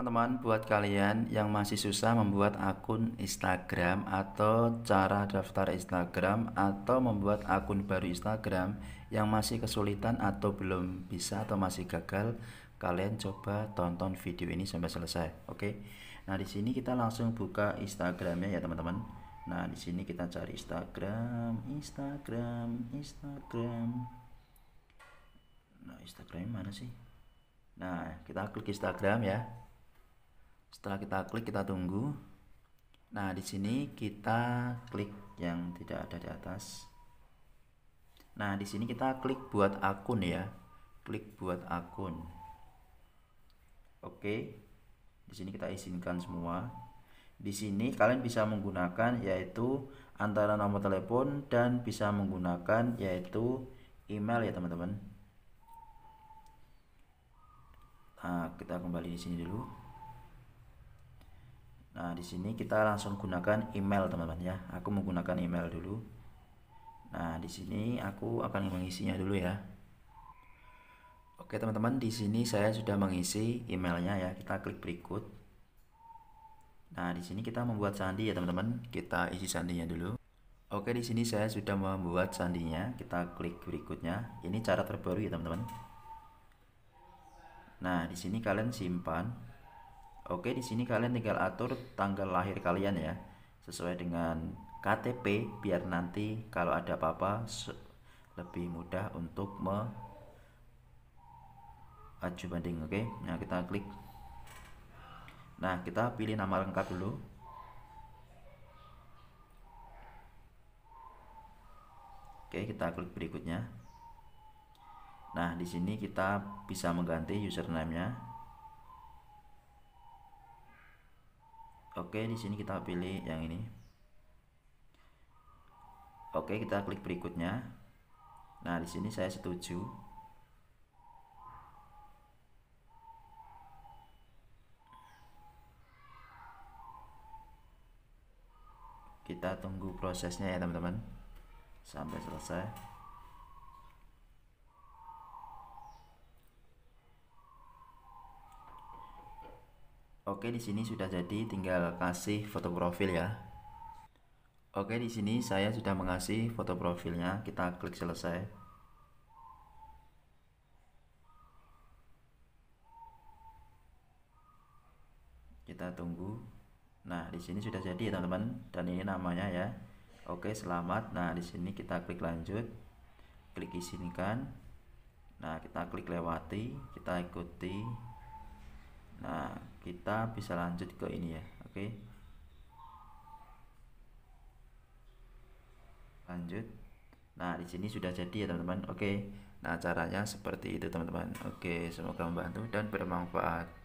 teman-teman buat kalian yang masih susah membuat akun Instagram atau cara daftar Instagram atau membuat akun baru Instagram yang masih kesulitan atau belum bisa atau masih gagal kalian coba tonton video ini sampai selesai oke nah di sini kita langsung buka Instagramnya ya teman-teman nah di sini kita cari Instagram Instagram Instagram nah Instagram mana sih nah kita klik Instagram ya setelah kita klik kita tunggu nah di sini kita klik yang tidak ada di atas nah di sini kita klik buat akun ya klik buat akun oke di sini kita izinkan semua di sini kalian bisa menggunakan yaitu antara nomor telepon dan bisa menggunakan yaitu email ya teman-teman nah kita kembali di sini dulu Nah, di sini kita langsung gunakan email, teman-teman ya. Aku menggunakan email dulu. Nah, di sini aku akan mengisinya dulu ya. Oke, teman-teman, di sini saya sudah mengisi emailnya ya. Kita klik berikut. Nah, di sini kita membuat sandi ya, teman-teman. Kita isi sandinya dulu. Oke, di sini saya sudah membuat sandinya. Kita klik berikutnya. Ini cara terbaru ya, teman-teman. Nah, di sini kalian simpan Oke, di sini kalian tinggal atur tanggal lahir kalian ya, sesuai dengan KTP biar nanti kalau ada apa-apa lebih mudah untuk mengajukan banding. Oke, nah kita klik. Nah, kita pilih nama lengkap dulu. Oke, kita klik berikutnya. Nah, di sini kita bisa mengganti username-nya. Oke, di sini kita pilih yang ini. Oke, kita klik berikutnya. Nah, di sini saya setuju. Kita tunggu prosesnya ya, teman-teman. Sampai selesai. Oke, di sini sudah jadi, tinggal kasih foto profil ya. Oke, di sini saya sudah mengasih foto profilnya. Kita klik selesai. Kita tunggu. Nah, di sini sudah jadi ya, teman-teman. Dan ini namanya ya. Oke, selamat. Nah, di sini kita klik lanjut. Klik izinkan. Nah, kita klik lewati, kita ikuti Nah, kita bisa lanjut ke ini ya. Oke. Okay. Lanjut. Nah, di sini sudah jadi ya, teman-teman. Oke. Okay. Nah, caranya seperti itu, teman-teman. Oke, okay, semoga membantu dan bermanfaat.